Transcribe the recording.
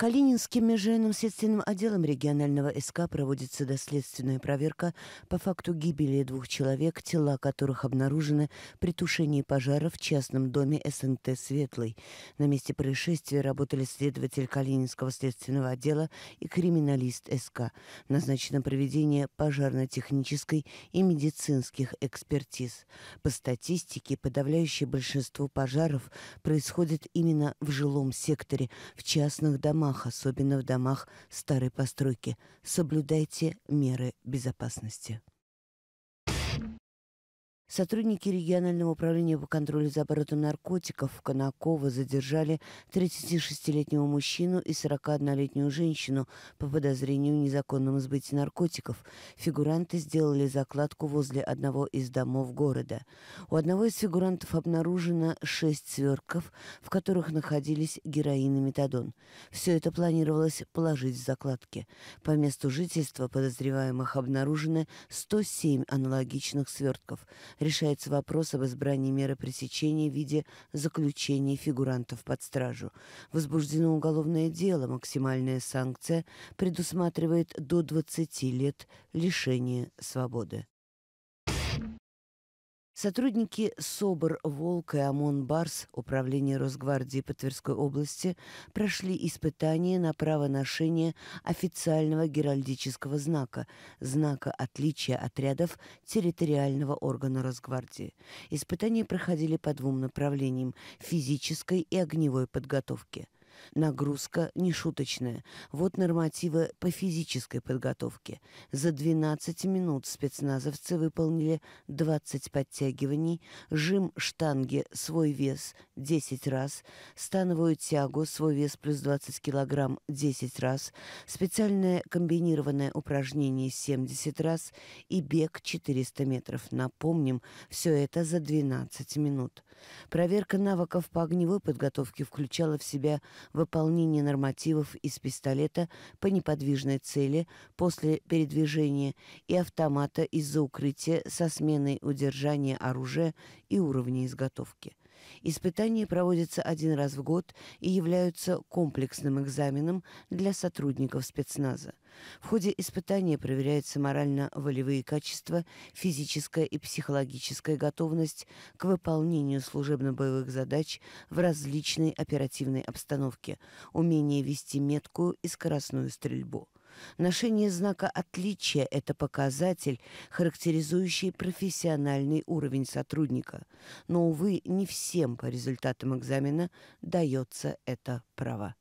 Калининским межрайонным следственным отделом регионального СК проводится доследственная проверка по факту гибели двух человек, тела которых обнаружены при тушении пожара в частном доме СНТ «Светлый». На месте происшествия работали следователь Калининского следственного отдела и криминалист СК. Назначено проведение пожарно-технической и медицинских экспертиз. По статистике, подавляющее большинство пожаров происходит именно в жилом секторе, в частных домах домах, особенно в домах старой постройки. Соблюдайте меры безопасности. Сотрудники регионального управления по контролю за оборотом наркотиков в Конаково задержали 36-летнего мужчину и 41-летнюю женщину по подозрению в незаконном сбытии наркотиков. Фигуранты сделали закладку возле одного из домов города. У одного из фигурантов обнаружено 6 свертков, в которых находились героин и метадон. Все это планировалось положить в закладки. По месту жительства подозреваемых обнаружено 107 аналогичных свертков – решается вопрос об избрании меры пресечения в виде заключения фигурантов под стражу. Возбуждено уголовное дело, максимальная санкция предусматривает до 20 лет лишения свободы. Сотрудники СОБР «Волк» и ОМОН «Барс» Управления Росгвардии по Тверской области прошли испытание на право ношения официального геральдического знака, знака отличия отрядов территориального органа Росгвардии. Испытания проходили по двум направлениям – физической и огневой подготовке – Нагрузка нешуточная. Вот нормативы по физической подготовке. За 12 минут спецназовцы выполнили 20 подтягиваний, жим штанги свой вес 10 раз, становую тягу свой вес плюс 20 кг 10 раз, специальное комбинированное упражнение 70 раз и бег 400 метров. Напомним, все это за 12 минут. Проверка навыков по огневой подготовке включала в себя выполнение нормативов из пистолета по неподвижной цели после передвижения и автомата из-за укрытия со сменой удержания оружия и уровня изготовки. Испытания проводятся один раз в год и являются комплексным экзаменом для сотрудников спецназа. В ходе испытания проверяются морально-волевые качества, физическая и психологическая готовность к выполнению служебно-боевых задач в различной оперативной обстановке, умение вести меткую и скоростную стрельбу. Ношение знака отличия – это показатель, характеризующий профессиональный уровень сотрудника. Но, увы, не всем по результатам экзамена дается это право.